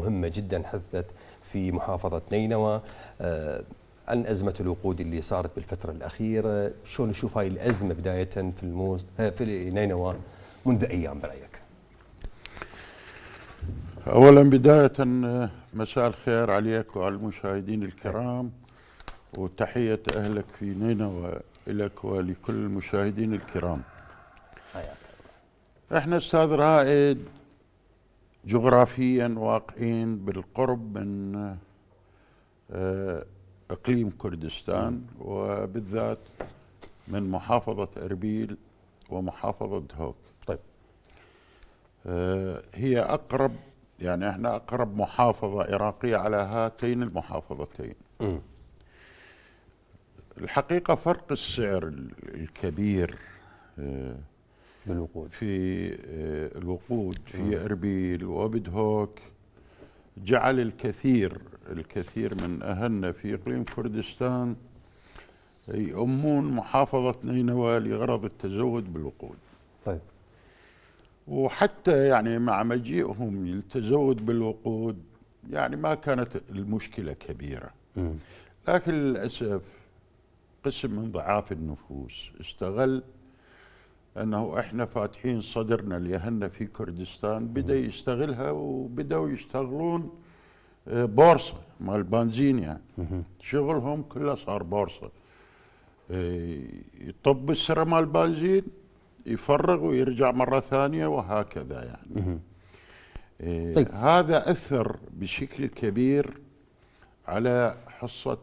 مهمة جدا حدثت في محافظة نينوى عن آه، أزمة الوقود اللي صارت بالفترة الأخيرة شلون نشوف هاي الأزمة بداية في الموز آه، في نينوى منذ أيام برأيك أولا بداية آه، مساء الخير عليك وعلى المشاهدين الكرام وتحية أهلك في نينوى لك ولكل المشاهدين الكرام احنا استاذ رائد جغرافيا واقعين بالقرب من آه، اقليم كردستان وبالذات من محافظه اربيل ومحافظه هوك طيب آه، هي اقرب يعني احنا اقرب محافظه عراقيه على هاتين المحافظتين الحقيقه فرق السعر الكبير آه، بالوقود في آه، الوقود في م. اربيل وبدهوك جعل الكثير الكثير من اهلنا في اقليم كردستان يؤمون محافظه نينوى لغرض التزود بالوقود. طيب. وحتى يعني مع مجيئهم للتزود بالوقود يعني ما كانت المشكله كبيره. م. لكن للاسف قسم من ضعاف النفوس استغل انه احنا فاتحين صدرنا لأهلنا في كردستان بدا يستغلها وبداوا يشتغلون آه، بورصه مال بنزين يعني شغلهم كله صار بورصه آه، يطب السره مال بنزين يفرغ ويرجع مره ثانيه وهكذا يعني آه، طيب. هذا اثر بشكل كبير على حصه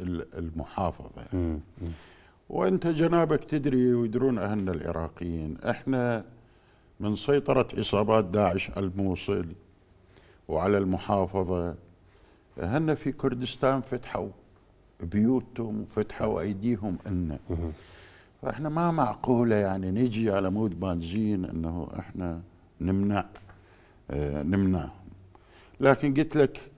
المحافظه يعني. وانت جنابك تدري ويدرون اهلنا العراقيين احنا من سيطره عصابات داعش على الموصل وعلى المحافظه اهلنا في كردستان فتحوا بيوتهم وفتحوا ايديهم لنا فاحنا ما معقوله يعني نجي على مود بنزين انه احنا نمنع آه نمنعهم لكن قلت لك